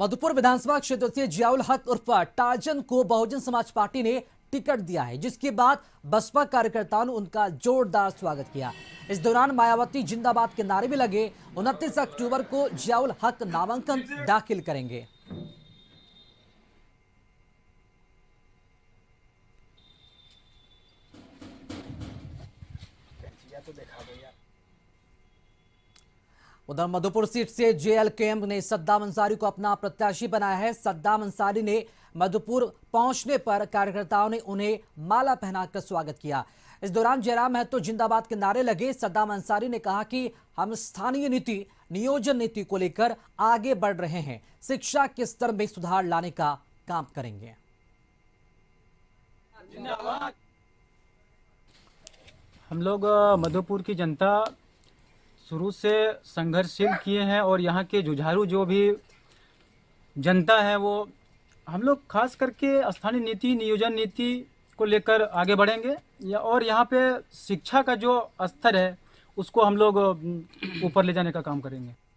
मधुपुर विधानसभा क्षेत्र से जियाउल हक उर्फ टाजन को बहुजन समाज पार्टी ने टिकट दिया है जिसके बाद बसपा कार्यकर्ताओं ने उनका जोरदार स्वागत किया इस दौरान मायावती जिंदाबाद के नारे भी लगे उनतीस अक्टूबर को जियाउल हक नामांकन दाखिल करेंगे तो देखा भैया उधर मधुपुर सीट से जेएल ने सद्दाम अंसारी को अपना प्रत्याशी बनाया है सद्दाम अंसारी ने मधुपुर पहुंचने पर कार्यकर्ताओं ने उन्हें माला पहनाकर स्वागत किया इस दौरान जयराम महतो जिंदाबाद के नारे लगे सद्दाम अंसारी ने कहा कि हम स्थानीय नीति नियोजन नीति को लेकर आगे बढ़ रहे हैं शिक्षा के स्तर में सुधार लाने का काम करेंगे हम लोग मधुपुर की जनता शुरू से संघर्षशील किए हैं और यहाँ के जुझारू जो भी जनता है वो हम लोग खास करके स्थानीय नीति नियोजन नीति को लेकर आगे बढ़ेंगे या और यहाँ पे शिक्षा का जो स्तर है उसको हम लोग ऊपर ले जाने का काम करेंगे